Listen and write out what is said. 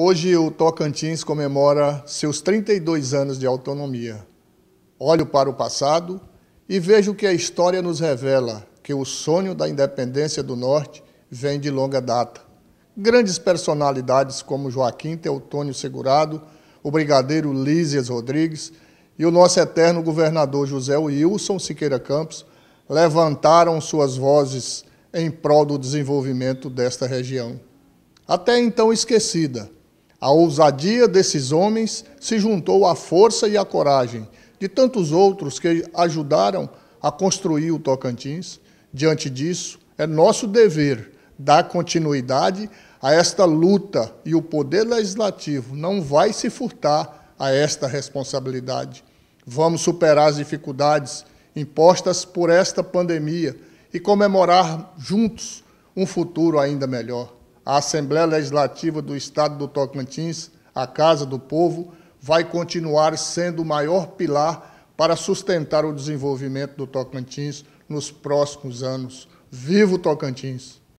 Hoje o Tocantins comemora seus 32 anos de autonomia. Olho para o passado e vejo que a história nos revela que o sonho da independência do Norte vem de longa data. Grandes personalidades como Joaquim Teutônio Segurado, o brigadeiro Lízias Rodrigues e o nosso eterno governador José Wilson Siqueira Campos levantaram suas vozes em prol do desenvolvimento desta região. Até então esquecida a ousadia desses homens se juntou à força e à coragem de tantos outros que ajudaram a construir o Tocantins. Diante disso, é nosso dever dar continuidade a esta luta e o Poder Legislativo não vai se furtar a esta responsabilidade. Vamos superar as dificuldades impostas por esta pandemia e comemorar juntos um futuro ainda melhor a Assembleia Legislativa do Estado do Tocantins, a Casa do Povo, vai continuar sendo o maior pilar para sustentar o desenvolvimento do Tocantins nos próximos anos. Viva o Tocantins!